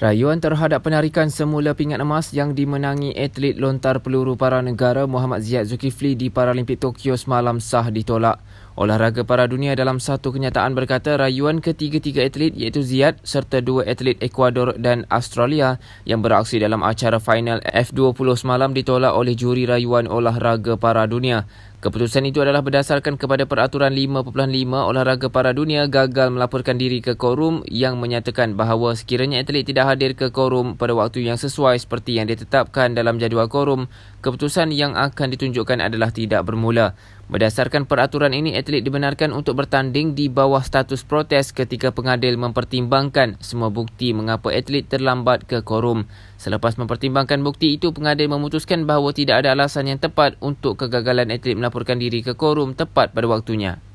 Rayuan terhadap penarikan semula pingat emas yang dimenangi atlet lontar peluru para negara Muhammad Ziyad Zulkifli di Paralimpik Tokyo semalam sah ditolak. Olahraga Para Dunia dalam satu kenyataan berkata rayuan ketiga-tiga atlet iaitu Ziad serta dua atlet Ecuador dan Australia yang beraksi dalam acara final F20 semalam ditolak oleh juri rayuan Olahraga Para Dunia. Keputusan itu adalah berdasarkan kepada peraturan 5.5 Olahraga Para Dunia gagal melaporkan diri ke korum yang menyatakan bahawa sekiranya atlet tidak hadir ke korum pada waktu yang sesuai seperti yang ditetapkan dalam jadual korum, keputusan yang akan ditunjukkan adalah tidak bermula. Berdasarkan peraturan ini, atlet dibenarkan untuk bertanding di bawah status protes ketika pengadil mempertimbangkan semua bukti mengapa atlet terlambat ke korum. Selepas mempertimbangkan bukti itu, pengadil memutuskan bahawa tidak ada alasan yang tepat untuk kegagalan atlet melaporkan diri ke korum tepat pada waktunya.